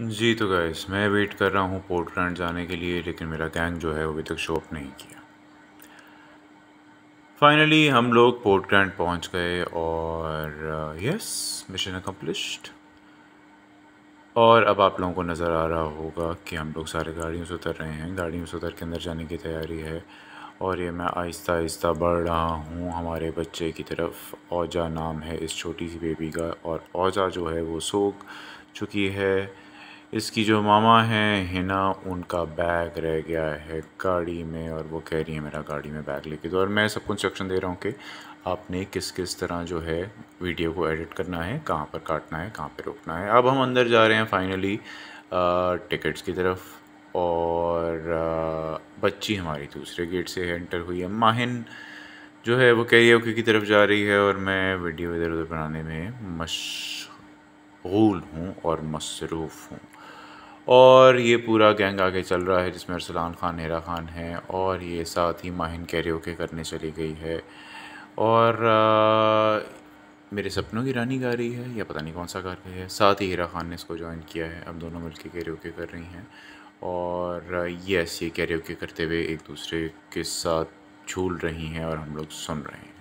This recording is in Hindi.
जी तो गैस मैं वेट कर रहा हूँ पोर्टलैंड जाने के लिए लेकिन मेरा गैंग जो है अभी तक शॉप नहीं किया फाइनली हम लोग पोर्टलैंड पहुँच गए और यस मिशन अकम्पलिश्ड और अब आप लोगों को नज़र आ रहा होगा कि हम लोग सारे गाड़ियों से उतर रहे हैं गाड़ियों से उतर के अंदर जाने की तैयारी है और ये मैं आहिस्ता आहिस्ता बढ़ रहा हूँ हमारे बच्चे की तरफ औजा नाम है इस छोटी सी बेबी का और औजा जो है वो सोख चुकी है इसकी जो मामा हैं हिना उनका बैग रह गया है गाड़ी में और वो कह रही है मेरा गाड़ी में बैग लेके तो और मैं सबको इंस्ट्रक्शन दे रहा हूँ कि आपने किस किस तरह जो है वीडियो को एडिट करना है कहाँ पर काटना है कहाँ पर रोकना है अब हम अंदर जा रहे हैं फाइनली टिकट्स की तरफ और आ, बच्ची हमारी दूसरे गेट से एंटर हुई है माहिन जो है वो कैरियर की तरफ जा रही है और मैं वीडियो इधर उधर बनाने में मश मशगूल हूँ और मसरूफ़ हूँ और ये पूरा गैंग आगे चल रहा है जिसमें अरसलान ख़ान हेरा ख़ान है और ये साथ ही माहिन कैरियोके करने चली गई है और आ, मेरे सपनों की रानी गा रही है या पता नहीं कौन सा गा रही है साथ ही हीरा ख़ान ने इसको ज्वाइन किया है अब दोनों मिल के कैरियोके कर रही हैं और ये ऐसे कैरियोके करते हुए एक दूसरे के साथ झूल रही हैं और हम लोग सुन रहे हैं